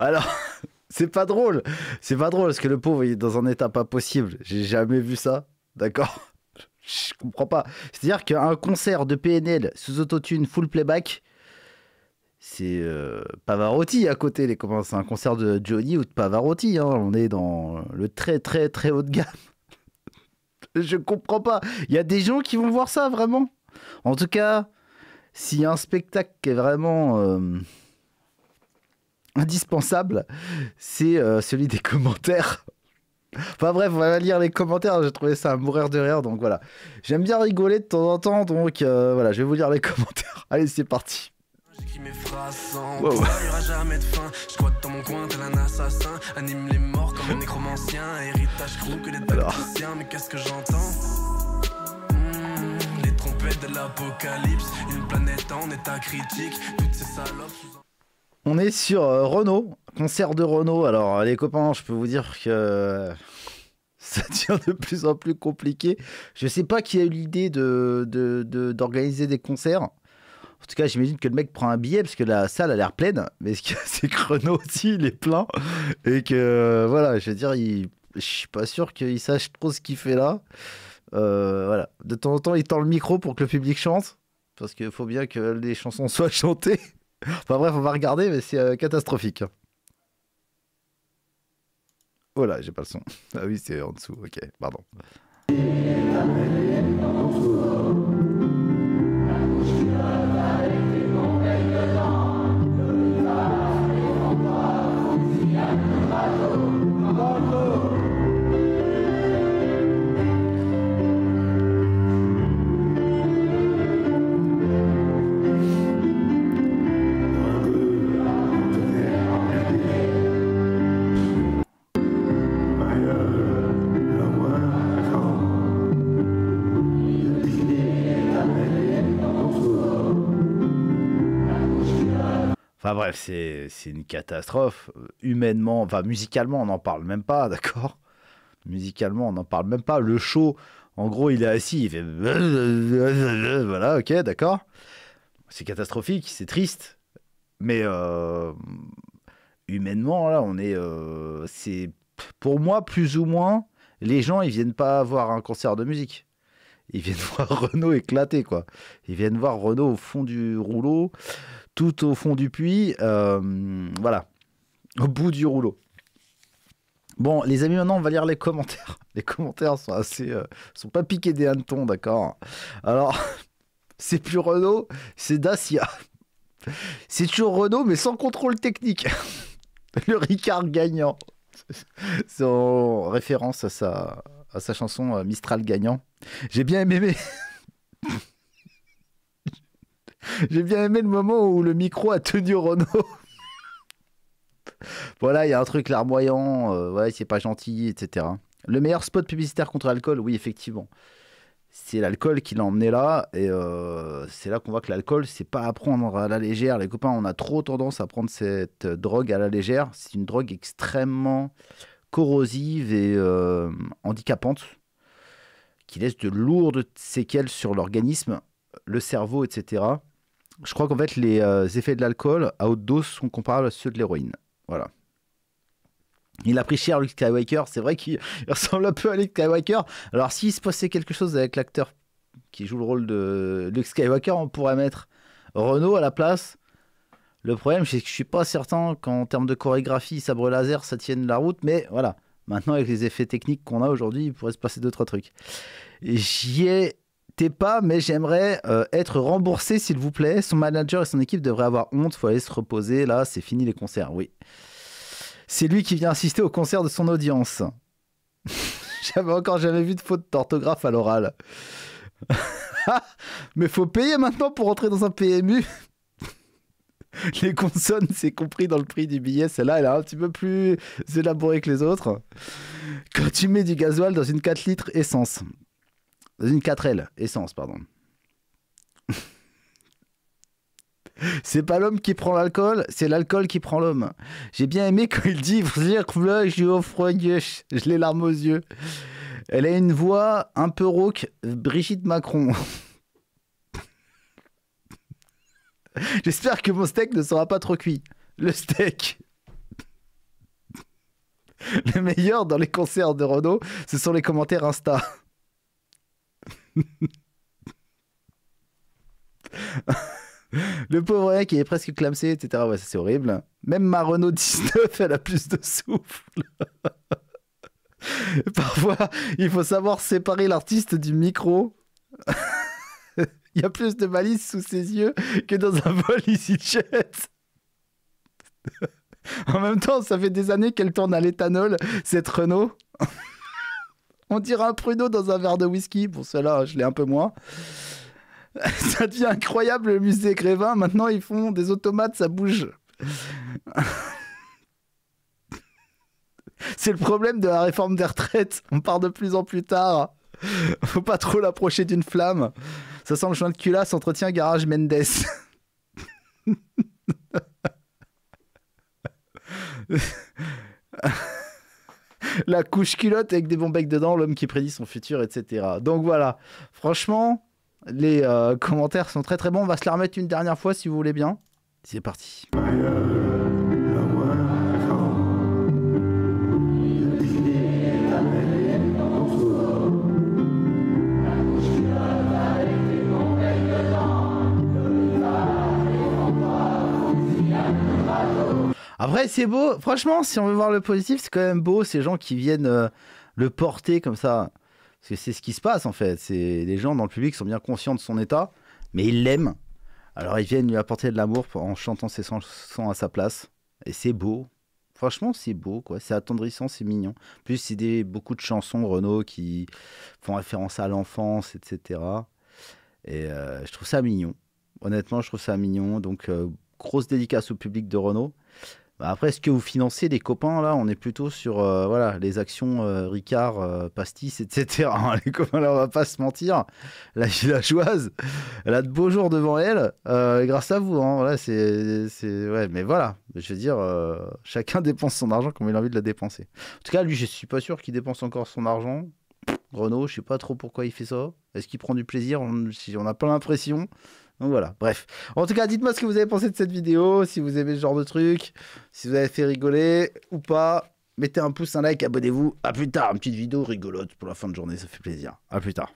Alors, c'est pas drôle. C'est pas drôle parce que le pauvre, est dans un état pas possible. J'ai jamais vu ça. D'accord Je comprends pas. C'est-à-dire qu'un concert de PNL sous autotune full playback, c'est euh, Pavarotti à côté, les C'est un concert de Johnny ou de Pavarotti. Hein. On est dans le très, très, très haut de gamme. Je comprends pas. Il y a des gens qui vont voir ça, vraiment. En tout cas, s'il y a un spectacle qui est vraiment. Euh, indispensable, c'est euh, celui des commentaires. Enfin bref, on va lire les commentaires, j'ai trouvé ça à mourir de rire, donc voilà. J'aime bien rigoler de temps en temps, donc euh, voilà, je vais vous lire les commentaires. Allez, c'est parti. J'écris mes phrases sans jamais de fin Je crois Anime les morts comme un nécromancien Héritage gros que les tacticiens Mais qu'est-ce que j'entends hmm, Les trompettes de l'apocalypse Une planète en état critique Toutes ces salopes on est sur euh, Renault, concert de Renault. Alors, euh, les copains, je peux vous dire que euh, ça devient de plus en plus compliqué. Je sais pas qui a eu l'idée d'organiser de, des concerts. En tout cas, j'imagine que le mec prend un billet parce que la salle a l'air pleine. Mais ce c'est que Renault aussi, il est plein. Et que, voilà, je veux dire, il, je suis pas sûr qu'il sache trop ce qu'il fait là. voilà. De temps en temps, il tend le micro pour que le public chante. Parce qu'il faut bien que les chansons soient chantées. Enfin bref, on va regarder, mais c'est euh, catastrophique. Oh là, j'ai pas le son. Ah oui, c'est en dessous, ok, pardon. Enfin bref, c'est une catastrophe. Euh, humainement, enfin musicalement, on n'en parle même pas, d'accord Musicalement, on n'en parle même pas. Le show, en gros, il est assis, il fait... Voilà, ok, d'accord C'est catastrophique, c'est triste. Mais euh, humainement, là, on est... Euh, c'est Pour moi, plus ou moins, les gens, ils viennent pas voir un concert de musique ils viennent voir Renaud éclater, quoi. Ils viennent voir Renaud au fond du rouleau, tout au fond du puits, euh, voilà, au bout du rouleau. Bon, les amis, maintenant on va lire les commentaires. Les commentaires sont assez, euh, sont pas piqués des hannetons, d'accord. Alors, c'est plus Renault, c'est Dacia. C'est toujours Renault, mais sans contrôle technique. Le Ricard gagnant. C'est référence à sa, à sa chanson euh, Mistral gagnant. J'ai bien aimé. J'ai bien aimé le moment où le micro a tenu Renault. voilà, il y a un truc larmoyant, euh, ouais, c'est pas gentil, etc. Le meilleur spot publicitaire contre l'alcool, oui, effectivement. C'est l'alcool qui l'a emmené là, et euh, c'est là qu'on voit que l'alcool, c'est pas à prendre à la légère. Les copains, on a trop tendance à prendre cette drogue à la légère. C'est une drogue extrêmement corrosive et euh, handicapante, qui laisse de lourdes séquelles sur l'organisme, le cerveau, etc. Je crois qu'en fait, les euh, effets de l'alcool à haute dose sont comparables à ceux de l'héroïne. Voilà. Il a pris cher Luke Skywalker, c'est vrai qu'il ressemble un peu à Luke Skywalker. Alors s'il se passait quelque chose avec l'acteur qui joue le rôle de Luke Skywalker, on pourrait mettre Renault à la place. Le problème, c'est que je suis pas certain qu'en termes de chorégraphie, sabre laser, ça tienne la route, mais voilà. Maintenant, avec les effets techniques qu'on a aujourd'hui, il pourrait se passer d'autres trucs. J'y ai pas, mais j'aimerais euh, être remboursé, s'il vous plaît. Son manager et son équipe devraient avoir honte, faut aller se reposer, là, c'est fini les concerts, oui. C'est lui qui vient assister au concert de son audience. J'avais encore jamais vu de faute d'orthographe à l'oral. mais faut payer maintenant pour entrer dans un PMU. les consonnes, c'est compris dans le prix du billet. Celle-là, elle est un petit peu plus élaborée que les autres. Quand tu mets du gasoil dans une 4 litres essence, dans une 4L, essence, pardon. C'est pas l'homme qui prend l'alcool, c'est l'alcool qui prend l'homme. J'ai bien aimé quand il dit je les larmes aux yeux. Elle a une voix un peu rauque, Brigitte Macron. J'espère que mon steak ne sera pas trop cuit. Le steak. Le meilleur dans les concerts de Renault, ce sont les commentaires Insta. Le pauvre mec, il est presque clamsé, etc. c'est horrible. Même ma Renault 19, elle a plus de souffle. Parfois, il faut savoir séparer l'artiste du micro. il y a plus de malice sous ses yeux que dans un vol EasyJet. en même temps, ça fait des années qu'elle tourne à l'éthanol, cette Renault. On dirait un pruneau dans un verre de whisky. Pour cela, je l'ai un peu moins. ça devient incroyable le musée Grévin. Maintenant, ils font des automates, ça bouge. C'est le problème de la réforme des retraites. On part de plus en plus tard. Faut pas trop l'approcher d'une flamme. Ça sent le joint de culasse, entretien garage Mendes. la couche culotte avec des bons becs dedans, l'homme qui prédit son futur, etc. Donc voilà, franchement, les euh, commentaires sont très très bons. On va se la remettre une dernière fois si vous voulez bien. C'est parti. Après, c'est beau. Franchement, si on veut voir le positif, c'est quand même beau ces gens qui viennent euh, le porter comme ça. Parce que c'est ce qui se passe en fait. C'est les gens dans le public sont bien conscients de son état, mais ils l'aiment. Alors ils viennent lui apporter de l'amour en chantant ses chansons à sa place. Et c'est beau. Franchement, c'est beau, quoi. C'est attendrissant, c'est mignon. Plus, c'est des, beaucoup de chansons Renault qui font référence à l'enfance, etc. Et euh, je trouve ça mignon. Honnêtement, je trouve ça mignon. Donc, euh, grosse dédicace au public de Renault. Bah, après, est-ce que vous financez des copains là On est plutôt sur euh, voilà les actions euh, Ricard, euh, Pastis, etc. les copains on va pas se mentir. La villageoise, elle a de beaux jours devant elle. grâce à vous, hein. c'est ouais, mais voilà, je veux dire, chacun dépense son argent comme il a envie de la dépenser. En tout cas, lui, je suis pas sûr qu'il dépense encore son argent. Renault, je sais pas trop pourquoi il fait ça. Est-ce qu'il prend du plaisir on, on pas l'impression. Donc voilà, bref. En tout cas, dites-moi ce que vous avez pensé de cette vidéo, si vous aimez ce genre de truc, si vous avez fait rigoler ou pas. Mettez un pouce, un like, abonnez-vous. À plus tard, une petite vidéo rigolote pour la fin de journée, ça fait plaisir. À plus tard.